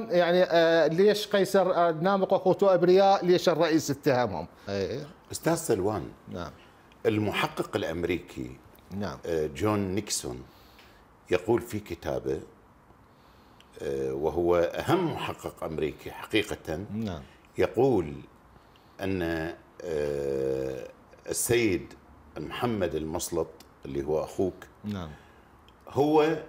يعني آه، ليش قيصر آه، نامق وخوتو ابرياء ليش الرئيس اتهمهم أيه. استاذ سلوان نعم المحقق الامريكي نعم آه، جون نيكسون يقول في كتابه وهو اهم محقق امريكي حقيقه نعم يقول ان السيد محمد المصلط اللي هو اخوك نعم هو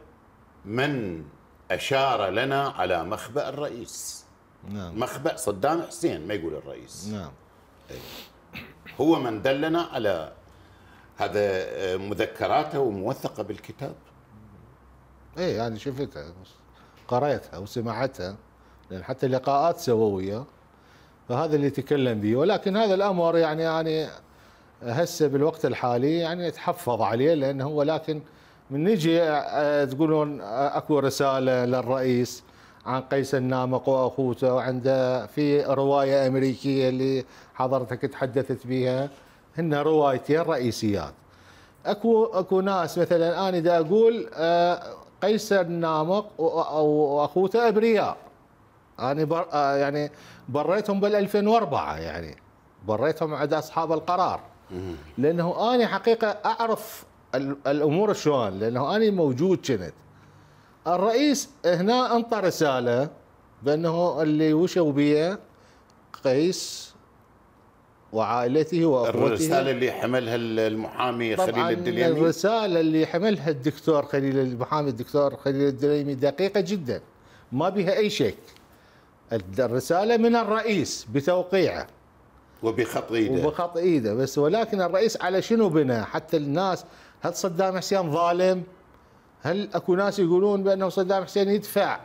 من أشار لنا على مخبأ الرئيس نعم. مخبأ صدام حسين ما يقول الرئيس نعم. إيه. هو من دلنا على هذا آه، مذكراته وموثقة بالكتاب ايه يعني شفتها قرأتها وسمعتها لأن حتى لقاءات سووية فهذا اللي تكلم به ولكن هذا الأمر يعني يعني هسه بالوقت الحالي يعني يتحفظ عليه لأنه هو لكن من نجي آه، آه، تقولون آه، اكو رساله للرئيس عن قيس النامق واخوته وعنده في روايه امريكيه اللي حضرتك تحدثت بها هن روايتين رئيسيات اكو اكو ناس مثلا انا دا اقول قيس النامق واخوته ابرياء انا بر يعني بريتهم بال 2004 يعني بريتهم عند اصحاب القرار لانه انا حقيقه اعرف الامور شلون لانه انا موجود كنت الرئيس هنا انطى رساله بانه اللي وشوا بيه قيس وعائلته واخوته الرساله اللي حملها المحامي خليل الدليمي الرساله اللي حملها الدكتور خليل المحامي الدكتور خليل الدليمي دقيقه جدا ما بها اي شك الرساله من الرئيس بتوقيعه وبخط ايده وبخط ايده بس ولكن الرئيس على شنو بنى حتى الناس هل صدام حسين ظالم هل اكو ناس يقولون بانه صدام حسين يدفع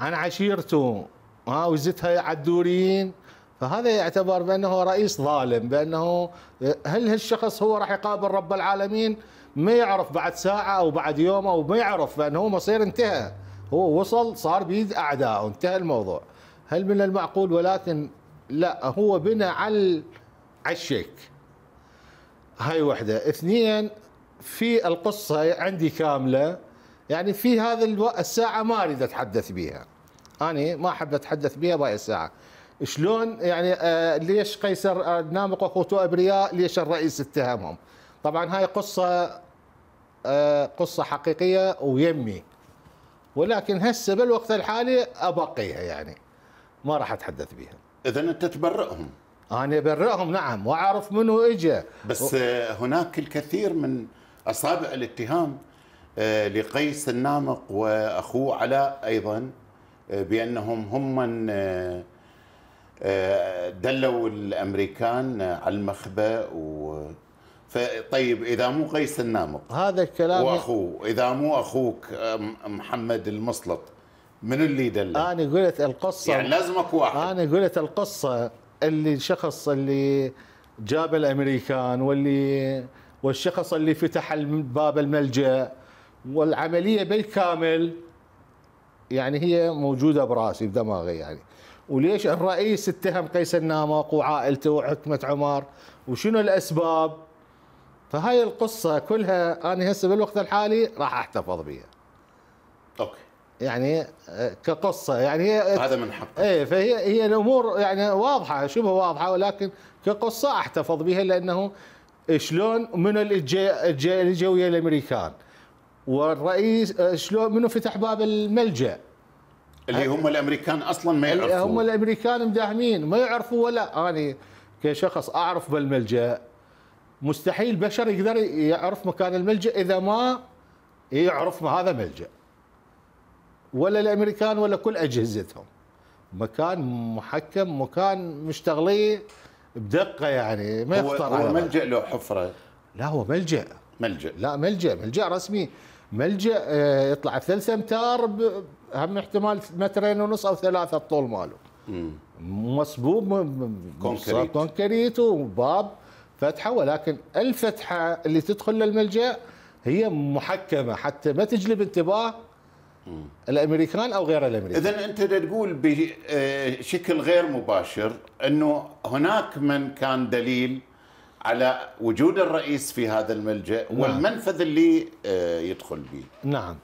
عن عشيرته ها وزتها على الدوريين فهذا يعتبر بانه رئيس ظالم بانه هل هالشخص هو راح يقابل رب العالمين ما يعرف بعد ساعه او بعد يوم او ما يعرف بانه هو مصير انتهى هو وصل صار بيد اعدائه انتهى الموضوع هل من المعقول ولكن لا هو بنى على الشيك هاي وحده اثنين في القصه عندي كامله يعني في هذا الساعه ما اريد اتحدث بها انا ما احب اتحدث بها باي الساعه شلون يعني آه، ليش قيصر آه، نامق واخوته ابرياء ليش الرئيس اتهمهم طبعا هاي قصه آه، قصه حقيقيه ويمي ولكن هسه بالوقت الحالي ابقيها يعني ما راح اتحدث بها اذا انت تبرئهم انا ابرئهم نعم واعرف منو اجى بس و... هناك الكثير من أصابع الاتهام آه، لقيس النامق وأخوه علاء أيضا آه، بأنهم هم من آه، دلوا الأمريكان على المخبأ و فطيب اذا مو قيس النامق هذا الكلام واخوه اذا مو اخوك محمد المصلط من اللي دله؟ انا قلت القصه يعني لازم اكو واحد انا قلت القصه اللي الشخص اللي جاب الامريكان واللي والشخص اللي فتح باب الملجأ والعملية بالكامل يعني هي موجودة براسي بدماغي يعني وليش الرئيس اتهم قيس النامق وعائلته وحكمه عمر وشنو الأسباب فهاي القصة كلها أنا هسه بالوقت الحالي راح أحتفظ بها أوكي يعني آه، كقصة يعني هي هذا من حقك ايه فهي هي الأمور يعني واضحة شبه واضحة ولكن كقصة أحتفظ بها لأنه إيه، شلون من اللي جاي ويا الامريكان والرئيس إيه، شلون منو فتح باب الملجا اللي هم الامريكان اصلا ما يعرفوا هم الامريكان مداهمين ما يعرفوا ولا اني يعني كشخص اعرف بالملجا مستحيل بشر يقدر يعرف مكان الملجا اذا ما يعرف ما هذا ملجا ولا الامريكان ولا كل اجهزتهم مكان محكم مكان مشتغلين بدقه يعني ما يخطر هو, ملجا له حفره لا هو ملجا ملجا لا ملجا ملجا رسمي ملجا آه، يطلع ثلاثة ثلاث امتار هم احتمال مترين ونص او ثلاثه الطول ماله مصبوب كونكريت كونكريت وباب فتحه ولكن الفتحه اللي تدخل للملجا هي محكمه حتى ما تجلب انتباه الامريكان او غير الامريكان اذا انت تقول بشكل آه، غير مباشر انه هناك من كان دليل على وجود الرئيس في هذا الملجا نعم. والمنفذ اللي آه، يدخل به نعم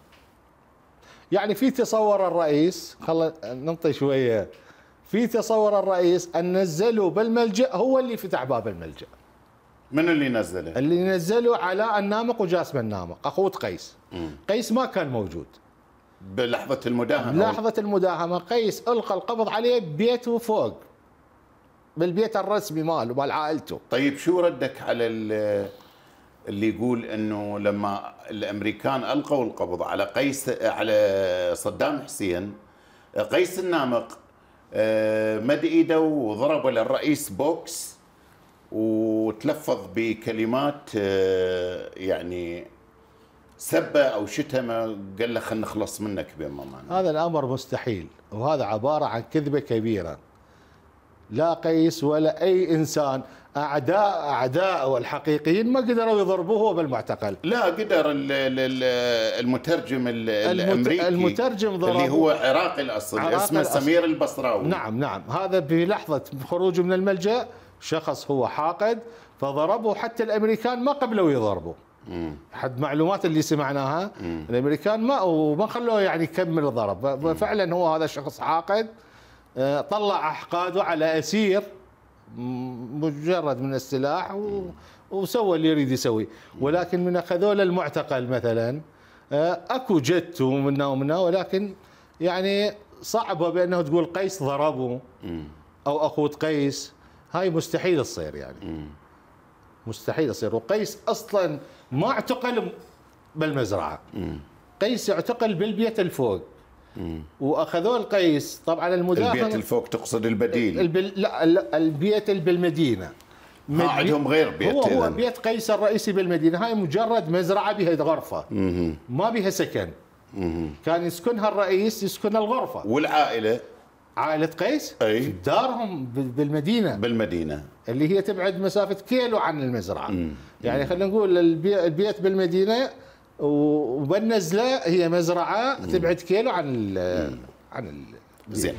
يعني في تصور الرئيس خل ننطي شويه في تصور الرئيس ان نزلوا بالملجا هو اللي فتح باب الملجا من اللي نزله؟ اللي نزله علاء النامق وجاسم النامق اخوه قيس م. قيس ما كان موجود بلحظة المداهمة لحظة المداهمة قيس ألقى القبض عليه ببيته فوق بالبيت الرسمي ماله مال عائلته طيب شو ردك على اللي يقول انه لما الامريكان القوا القبض على قيس على صدام حسين قيس النامق آه، مد ايده وضرب للرئيس بوكس وتلفظ بكلمات آه، يعني سبه او شتمه قال له خلينا نخلص منك بما معنى هذا الامر مستحيل وهذا عباره عن كذبه كبيره لا قيس ولا اي انسان اعداء اعداء والحقيقيين ما قدروا يضربوه بالمعتقل لا قدر الـ الـ المترجم ال الامريكي المترجم ضربه اللي هو عراقي الاصل عراق اسمه الأصل. سمير البصراوي نعم نعم هذا بلحظه خروجه من الملجا شخص هو حاقد فضربه حتى الامريكان ما قبلوا يضربوه حد معلومات اللي سمعناها مم. الامريكان ما وما خلوه يعني يكمل الضرب فعلا هو هذا الشخص عاقد آه، طلع احقاده على اسير مجرد من السلاح و... وسوى اللي يريد يسويه ولكن من اخذوه المعتقل مثلا آه، اكو جت ومنه ومنه ولكن يعني صعبه بانه تقول قيس ضربه او اخوه قيس هاي مستحيل تصير يعني مم. مستحيل يصير وقيس اصلا ما اعتقل بالمزرعه قيس اعتقل بالبيت الفوق واخذوه القيس طبعا المدافع البيت الفوق تقصد البديل البل... لا البيت اللي بالمدينه ما عندهم غير بيت هو هو بيت قيس الرئيسي بالمدينه هاي مجرد مزرعه بها غرفه مم. ما بها سكن مم. كان يسكنها الرئيس يسكن الغرفه والعائله عائلة قيس أي. في دارهم بالمدينة بالمدينة اللي هي تبعد مسافة كيلو عن المزرعة مم. يعني خلينا نقول البيت بالمدينة وبالنزلة هي مزرعة مم. تبعد كيلو عن الـ عن الـ زين